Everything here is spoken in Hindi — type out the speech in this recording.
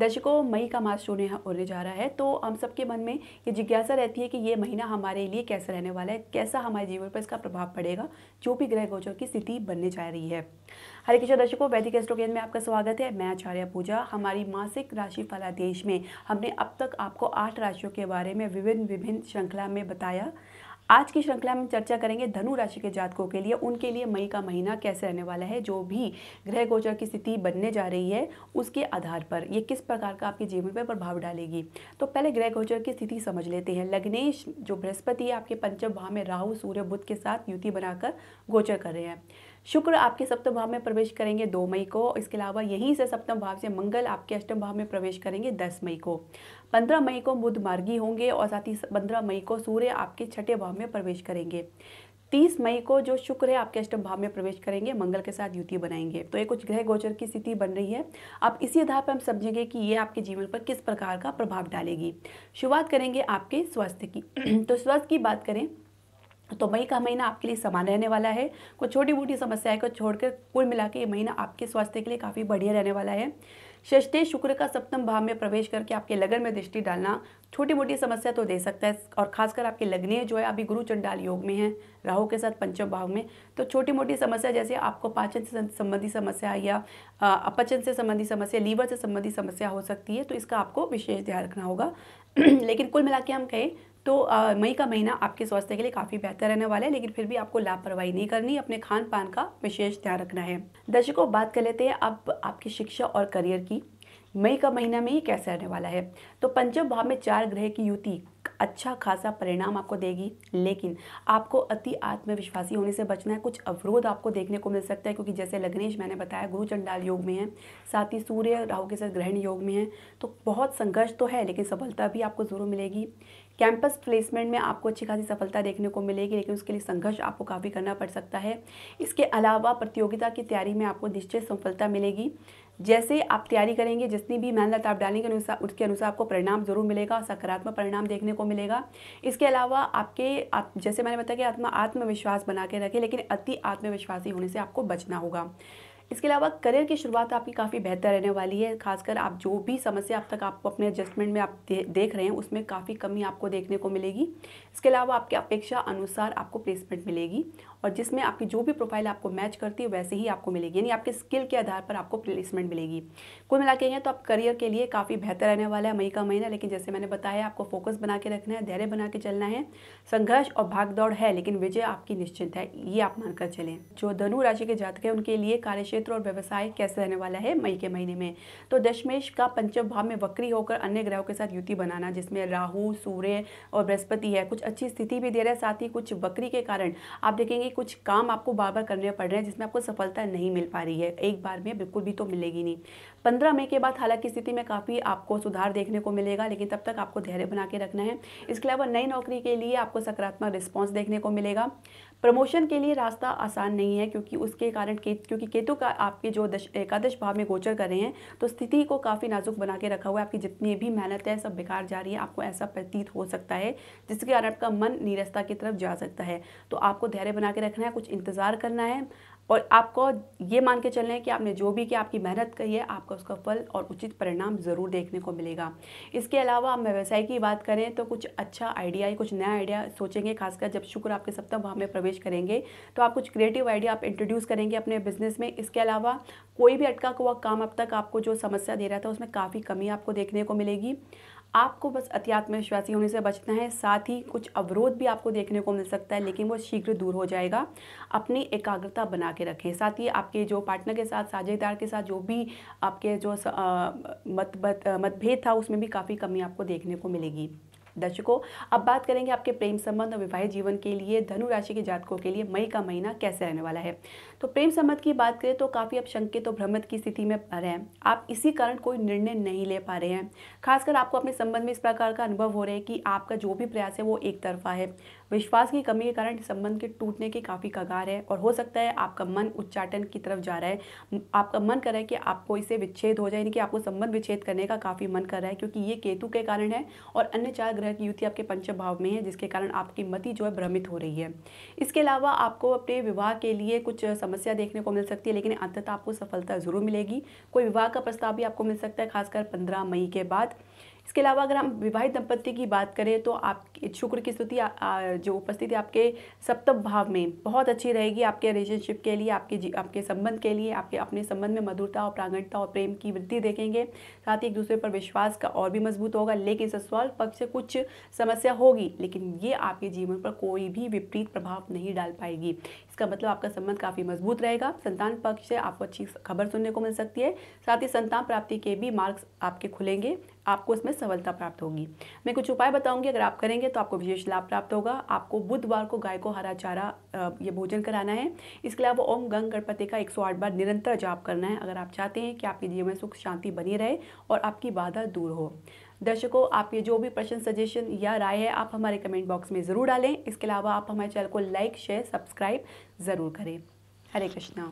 दर्शकों मई का मास छूने होने जा रहा है तो हम सबके मन में ये जिज्ञासा रहती है कि ये महीना हमारे लिए कैसा रहने वाला है कैसा हमारे जीवन पर इसका प्रभाव पड़ेगा जो भी ग्रह गोचर की स्थिति बनने जा रही है हरे कृष्ण दर्शकों वैदिक एस्ट्रो केंद्र में आपका स्वागत है मैं आचार्य पूजा हमारी मासिक राशि फलादेश में हमने अब तक आपको आठ राशियों के बारे में विभिन्न विभिन्न श्रृंखला में बताया आज की श्रृंखला में चर्चा करेंगे धनु राशि के जातकों के लिए उनके लिए मई का महीना कैसे रहने वाला है जो भी ग्रह गोचर की स्थिति बनने जा रही है उसके आधार पर ये किस प्रकार का आपके जीवन पर प्रभाव डालेगी तो पहले ग्रह गोचर की स्थिति समझ लेते हैं लग्नेश जो बृहस्पति है आपके पंचम भाव में राहु सूर्य बुद्ध के साथ युति बनाकर गोचर कर रहे हैं शुक्र आपके सप्तम भाव में प्रवेश करेंगे दो मई को इसके अलावा यहीं से सप्तम भाव से मंगल आपके अष्टम भाव में प्रवेश करेंगे दस मई को पंद्रह मई को बुध मार्गी होंगे और साथ ही पंद्रह मई को सूर्य आपके छठे भाव में प्रवेश करेंगे 30 मई को जो शुक्र है आपके अष्टम भाव में प्रवेश करेंगे मंगल के साथ युति बनाएंगे तो ये कुछ ग्रह गोचर की स्थिति बन रही है अब इसी आधार पर हम समझेंगे कि ये आपके जीवन पर किस प्रकार का प्रभाव डालेगी शुरुआत करेंगे आपके स्वास्थ्य की तो स्वास्थ्य की बात करें तो मई का महीना आपके लिए समान रहने वाला है कुछ छोटी मोटी समस्याएं को छोड़कर कुल मिला के ये महीना आपके स्वास्थ्य के लिए काफ़ी बढ़िया रहने वाला है षष्ठी शुक्र का सप्तम भाव में प्रवेश करके आपके लगन में दृष्टि डालना छोटी मोटी समस्या तो दे सकता है और खासकर आपके लगने जो है अभी गुरु चंडाल योग में है राहु के साथ पंचम भाव में तो छोटी मोटी समस्या जैसे आपको पाचन से संबंधी समस्या या अपचन से संबंधी समस्या लीवर से संबंधी समस्या हो सकती है तो इसका आपको विशेष ध्यान रखना होगा लेकिन कुल मिला के हम कहें तो मई का महीना आपके स्वास्थ्य के लिए काफ़ी बेहतर रहने वाला है लेकिन फिर भी आपको लापरवाही नहीं करनी अपने खान पान का विशेष ध्यान रखना है दर्शकों बात कर लेते हैं अब आपकी शिक्षा और करियर की मई का महीना में ही कैसे रहने वाला है तो पंचम भाव में चार ग्रह की युति अच्छा खासा परिणाम आपको देगी लेकिन आपको अति आत्मविश्वासी होने से बचना है कुछ अवरोध आपको देखने को मिल सकता है क्योंकि जैसे लग्नेश मैंने बताया गुरु चंडाल योग में है साथ ही सूर्य राहु के साथ ग्रहण योग में है तो बहुत संघर्ष तो है लेकिन सफलता भी आपको ज़रूर मिलेगी कैंपस प्लेसमेंट में आपको अच्छी खासी सफलता देखने को मिलेगी लेकिन उसके लिए संघर्ष आपको काफ़ी करना पड़ सकता है इसके अलावा प्रतियोगिता की तैयारी में आपको निश्चित सफलता मिलेगी जैसे आप तैयारी करेंगे जितनी भी मेहनत आप डालेंगे अनुसार उसके अनुसार आपको परिणाम जरूर मिलेगा और सकारात्मक परिणाम देखने को मिलेगा इसके अलावा आपके आप जैसे मैंने बताया कि आत्मा आत्मविश्वास बना के रखें लेकिन अति आत्मविश्वासी होने से आपको बचना होगा इसके अलावा करियर की शुरुआत आपकी काफ़ी बेहतर रहने वाली है खासकर आप जो भी समस्या अब तक आपको अपने एडजस्टमेंट में आप दे, देख रहे हैं उसमें काफ़ी कमी आपको देखने को मिलेगी इसके अलावा आपके अपेक्षा अनुसार आपको प्लेसमेंट मिलेगी और जिसमें आपकी जो भी प्रोफाइल आपको मैच करती है वैसे ही आपको मिलेगी यानी आपके स्किल के आधार पर आपको प्लेसमेंट मिलेगी कुल मिला के तो आप करियर के लिए काफ़ी बेहतर रहने वाला है मई का महीना लेकिन जैसे मैंने बताया आपको फोकस बना के रखना है धैर्य बना के चलना है संघर्ष और भागदौड़ है लेकिन विजय आपकी निश्चित है ये आप मानकर चलें जो धनु राशि के जातक हैं उनके लिए कार्यशील क्षेत्र और व्यवसाय कैसे रहने वाला है मई के महीने में तो दशमेश का पंचम भाव में वक्री होकर अन्य ग्रहों के साथ युति बनाना जिसमें राहु सूर्य और बृहस्पति है कुछ अच्छी स्थिति भी दे रहा है साथ ही कुछ वक्री के कारण आप देखेंगे कुछ काम आपको बार बार करने पड़ रहे हैं जिसमें आपको सफलता नहीं मिल पा रही है एक बार में बिल्कुल भी तो मिलेगी नहीं पंद्रह मई के बाद हालांकि स्थिति में काफ़ी आपको सुधार देखने को मिलेगा लेकिन तब तक आपको धैर्य बना के रखना है इसके अलावा नई नौकरी के लिए आपको सकारात्मक रिस्पॉन्स देखने को मिलेगा प्रमोशन के लिए रास्ता आसान नहीं है क्योंकि उसके कारण के क्योंकि केतु का आपके जो दश एकादश भाव में गोचर कर रहे हैं तो स्थिति को काफ़ी नाजुक बना के रखा हुआ है आपकी जितनी भी मेहनत है सब बेकार जा रही है आपको ऐसा प्रतीत हो सकता है जिसके कारण आपका मन नीरसता की तरफ जा सकता है तो आपको धैर्य बना के रखना है कुछ इंतज़ार करना है और आपको ये मान के हैं कि आपने जो भी किया आपकी मेहनत कही है आपका उसका फल और उचित परिणाम ज़रूर देखने को मिलेगा इसके अलावा हम व्यवसाय की बात करें तो कुछ अच्छा आइडिया या कुछ नया आइडिया सोचेंगे खासकर जब शुक्र आपके सप्ताह भाव में प्रवेश करेंगे तो आप कुछ क्रिएटिव आइडिया आप इंट्रोड्यूस करेंगे अपने बिजनेस में इसके अलावा कोई भी अटका हुआ काम अब तक आपको जो समस्या दे रहा था उसमें काफ़ी कमी आपको देखने को मिलेगी आपको बस अति आत्मविश्वासी होने से बचना है साथ ही कुछ अवरोध भी आपको देखने को मिल सकता है लेकिन वो शीघ्र दूर हो जाएगा अपनी एकाग्रता बना के रखें साथ ही आपके जो पार्टनर के साथ साझेदार के साथ जो भी आपके जो मतभेद मत था उसमें भी काफ़ी कमी आपको देखने को मिलेगी दर्शकों अब बात करेंगे आपके प्रेम संबंध और विवाहित जीवन के लिए धनु राशि के जातकों के लिए मई का महीना कैसे रहने वाला है तो प्रेम संबंध की बात करें तो काफ़ी आप शंकित और भ्रमित की स्थिति में रहे हैं आप इसी कारण कोई निर्णय नहीं ले पा रहे हैं खासकर आपको अपने संबंध में इस प्रकार का अनुभव हो रहा है कि आपका जो भी प्रयास है वो एक तरफा है विश्वास की कमी के कारण संबंध के टूटने की काफ़ी कगार है और हो सकता है आपका मन उच्चाटन की तरफ जा रहा है आपका मन कर रहा है कि आपको इसे विच्छेद हो जाए यानी कि आपको संबंध विच्छेद करने का काफ़ी मन कर रहा है क्योंकि ये केतु के कारण है और अन्य चार ग्रह की युति आपके पंचम भाव में है जिसके कारण आपकी मति जो है भ्रमित हो रही है इसके अलावा आपको अपने विवाह के लिए कुछ समस्या देखने को मिल सकती है लेकिन अंततः आपको सफलता ज़रूर मिलेगी कोई विवाह का प्रस्ताव भी आपको मिल सकता है खासकर पंद्रह मई के बाद इसके अलावा अगर हम विवाहित दंपत्ति की बात करें तो आप शुक्र की स्थिति जो उपस्थिति आपके सप्तम भाव में बहुत अच्छी रहेगी आपके रिलेशनशिप के लिए आपके आपके संबंध के लिए आपके अपने संबंध में मधुरता और प्रांगणता और प्रेम की वृद्धि देखेंगे साथ ही एक दूसरे पर विश्वास का और भी मजबूत होगा लेकिन ससुराल पक्ष से कुछ समस्या होगी लेकिन ये आपके जीवन पर कोई भी विपरीत प्रभाव नहीं डाल पाएगी इसका मतलब आपका संबंध काफ़ी मजबूत रहेगा संतान पक्ष से आपको अच्छी खबर सुनने को मिल सकती है साथ ही संतान प्राप्ति के भी मार्ग आपके खुलेंगे आपको इसमें सफलता प्राप्त होगी मैं कुछ उपाय बताऊंगी अगर आप करेंगे तो आपको विशेष लाभ प्राप्त होगा आपको बुधवार को गाय को हरा चारा ये भोजन कराना है इसके अलावा ओम गंग गणपति का 108 बार निरंतर जाप करना है अगर आप चाहते हैं कि आपके जीवन में सुख शांति बनी रहे और आपकी बाधा दूर हो दर्शकों आपके जो भी प्रश्न सजेशन या राय है आप हमारे कमेंट बॉक्स में ज़रूर डालें इसके अलावा आप हमारे चैनल को लाइक शेयर सब्सक्राइब ज़रूर करें हरे कृष्णा